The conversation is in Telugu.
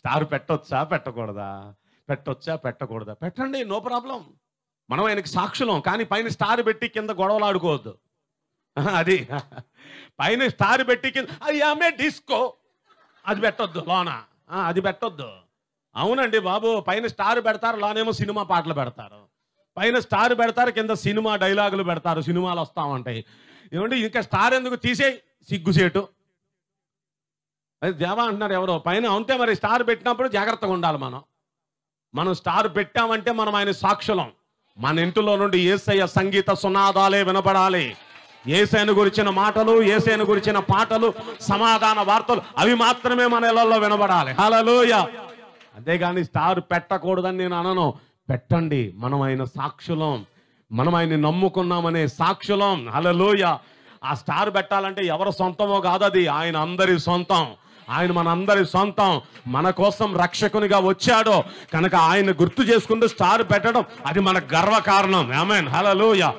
స్టార్ పెట్టొచ్చా పెట్టకూడదా పెట్టొచ్చా పెట్టకూడదా పెట్టండి నో ప్రాబ్లం మనం ఆయనకి సాక్షులం కానీ పైన స్టార్ పెట్టి కింద గొడవలు ఆడుకోవద్దు అది పైన స్టార్ పెట్టి కింద అది ఆమె డిస్కో అది పెట్టొద్దు లోన అది పెట్టొద్దు అవునండి బాబు పైన స్టార్ పెడతారు లోనేమో సినిమా పాటలు పెడతారు పైన స్టార్ పెడతారు కింద సినిమా డైలాగులు పెడతారు సినిమాలు వస్తామంటాయి ఏమంటే ఇంకా స్టార్ ఎందుకు తీసేయి సిగ్గుసేటు అది దేవా అంటున్నారు ఎవరో పైన అంతే మరి స్టార్ పెట్టినప్పుడు జాగ్రత్తగా ఉండాలి మనం మనం స్టార్ పెట్టామంటే మనం ఆయన సాక్షులం మన ఇంటిలో నుండి ఏసయ్య సంగీత సునాదాలే వినపడాలి ఏసైన గురించిన మాటలు ఏసైన గురించిన పాటలు సమాధాన వార్తలు అవి మాత్రమే మన ఇళ్లలో వినబడాలి హలలోయ అంతేగాని స్టార్ పెట్టకూడదని నేను అనను పెట్టండి మనం ఆయన సాక్షులం మనం ఆయన్ని నమ్ముకున్నామనే సాక్షులం హలలోయ ఆ స్టార్ పెట్టాలంటే ఎవరు సొంతమో కాదు అది ఆయన అందరి సొంతం ఆయన మనందరి సొంతం మన కోసం రక్షకునిగా వచ్చాడో కనుక ఆయన గుర్తు చేసుకుంటూ స్టార్ పెట్టడం అది మన గర్వకారణం హలో హలలుయ